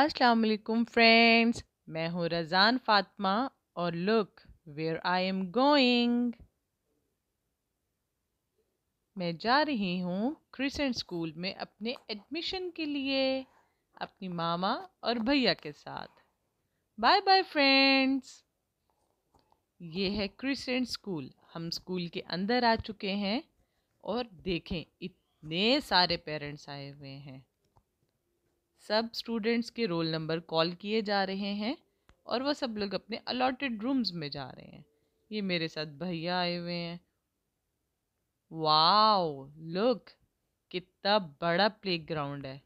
अस्सलाम वालेकुम फ्रेंड्स मैं हूँ रजान फातमा और look where I am going मैं जा रही हूँ क्रिसेंट स्कूल में अपने एडमिशन के लिए अपनी मामा और भैया के साथ बाय बाय फ्रेंड्स ये है क्रिसेंट स्कूल हम स्कूल के अंदर आ चुके हैं और देखें इतने सारे पेरेंट्स आए हुए हैं सब स्टूडेंट्स के रोल नंबर कॉल किए जा रहे हैं और वह सब लोग अपने अलॉटेड रूम्स में जा रहे हैं ये मेरे साथ भैया आए हुए हैं वाओ लुक कितना बड़ा प्लेग्राउंड है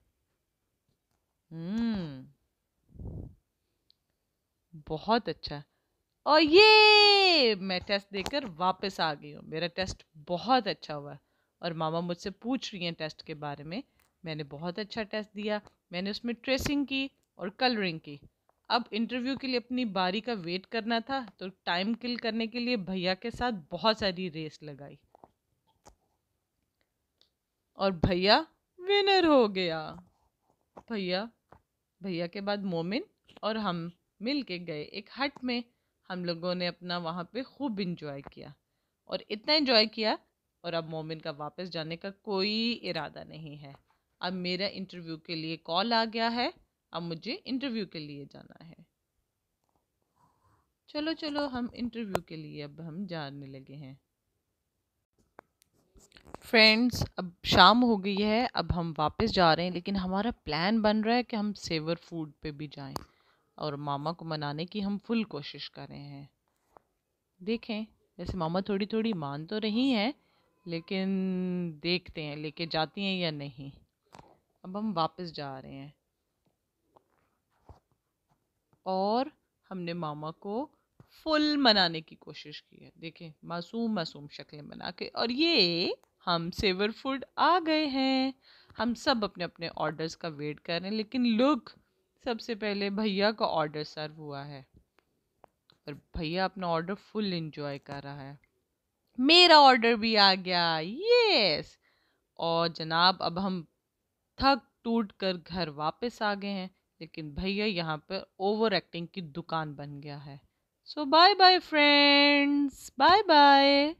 हम्म बहुत अच्छा और ये मैं टेस्ट देकर वापस आ गई हूँ मेरा टेस्ट बहुत अच्छा हुआ और मामा मुझसे पूछ रही हैं टेस्ट के बारे में मैंने बहुत अच्छा टेस्ट दिया मैंने उसमें ट्रेसिंग की और कलरिंग की अब इंटरव्यू के लिए अपनी बारी का वेट करना था तो टाइम किल करने के लिए भैया के साथ बहुत सारी रेस लगाई और भैया विनर हो गया भैया भैया के बाद मोमिन और हम मिल के गए एक हट में हम लोगों ने अपना वहाँ पे खूब इंजॉय किया और इतना इंजॉय किया और अब मोमिन का वापस जाने का कोई इरादा नहीं है अब मेरा इंटरव्यू के लिए कॉल आ गया है अब मुझे इंटरव्यू के लिए जाना है चलो चलो हम इंटरव्यू के लिए अब हम जाने लगे हैं फ्रेंड्स अब शाम हो गई है अब हम वापस जा रहे हैं लेकिन हमारा प्लान बन रहा है कि हम सेवर फूड पे भी जाएं और मामा को मनाने की हम फुल कोशिश कर रहे हैं देखें वैसे मामा थोड़ी थोड़ी मान तो रही हैं लेकिन देखते हैं लेके जाती हैं या नहीं अब हम वापस जा रहे हैं और हमने मामा को फुल मनाने की कोशिश की है देखें मासूम मासूम शक्लें बना के और ये हम सेवर फूड आ गए हैं हम सब अपने अपने ऑर्डर्स का वेट कर रहे हैं लेकिन लुक सबसे पहले भैया का ऑर्डर सर्व हुआ है और भैया अपना ऑर्डर फुल इंजॉय कर रहा है मेरा ऑर्डर भी आ गया यस और जनाब अब हम थक टूट कर घर वापस आ गए हैं लेकिन भैया यहाँ पर ओवर एक्टिंग की दुकान बन गया है so bye bye friends bye bye